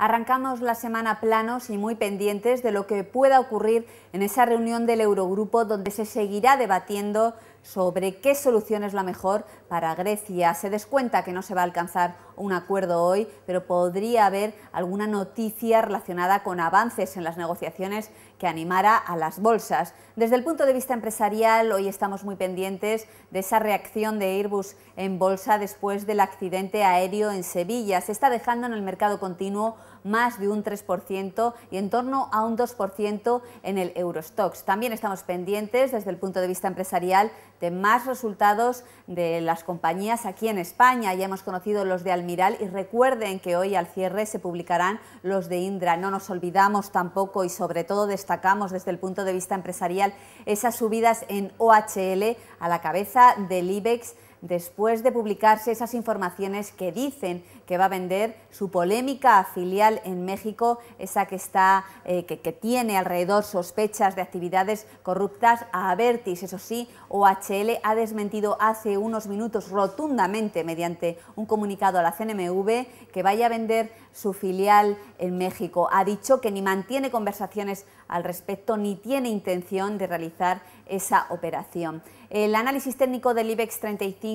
Arrancamos la semana planos y muy pendientes de lo que pueda ocurrir en esa reunión del Eurogrupo donde se seguirá debatiendo sobre qué solución es la mejor para Grecia. Se descuenta que no se va a alcanzar un acuerdo hoy, pero podría haber alguna noticia relacionada con avances en las negociaciones que animara a las bolsas. Desde el punto de vista empresarial, hoy estamos muy pendientes de esa reacción de Airbus en bolsa después del accidente aéreo en Sevilla. Se está dejando en el mercado continuo más de un 3% y en torno a un 2% en el Eurostox. También estamos pendientes desde el punto de vista empresarial de más resultados de las compañías aquí en España. Ya hemos conocido los de Almiral y recuerden que hoy al cierre se publicarán los de Indra. No nos olvidamos tampoco y sobre todo destacamos desde el punto de vista empresarial esas subidas en OHL a la cabeza del IBEX después de publicarse esas informaciones que dicen que va a vender su polémica filial en México, esa que, está, eh, tiene alrededor sospechas de actividades corruptas a Avertis. Eso sí, OHL ha desmentido hace unos minutos rotundamente mediante un comunicado a la CNMV que vaya a vender su filial en México. Ha dicho que ni mantiene conversaciones al respecto ni tiene intención de realizar esa operación. El análisis técnico del IBEX 35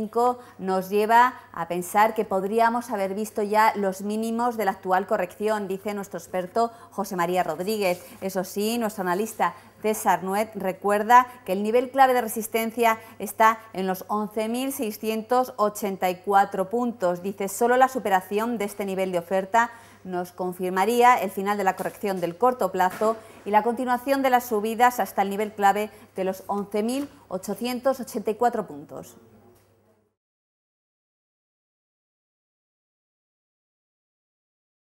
nos lleva a pensar que podríamos haber visto ya los mínimos de la actual corrección, dice nuestro experto José María Rodríguez. Eso sí, nuestro analista César Nuet recuerda que el nivel clave de resistencia está en los 11.684 puntos. Dice, solo la superación de este nivel de oferta nos confirmaría el final de la corrección del corto plazo y la continuación de las subidas hasta el nivel clave de los 11.884 puntos.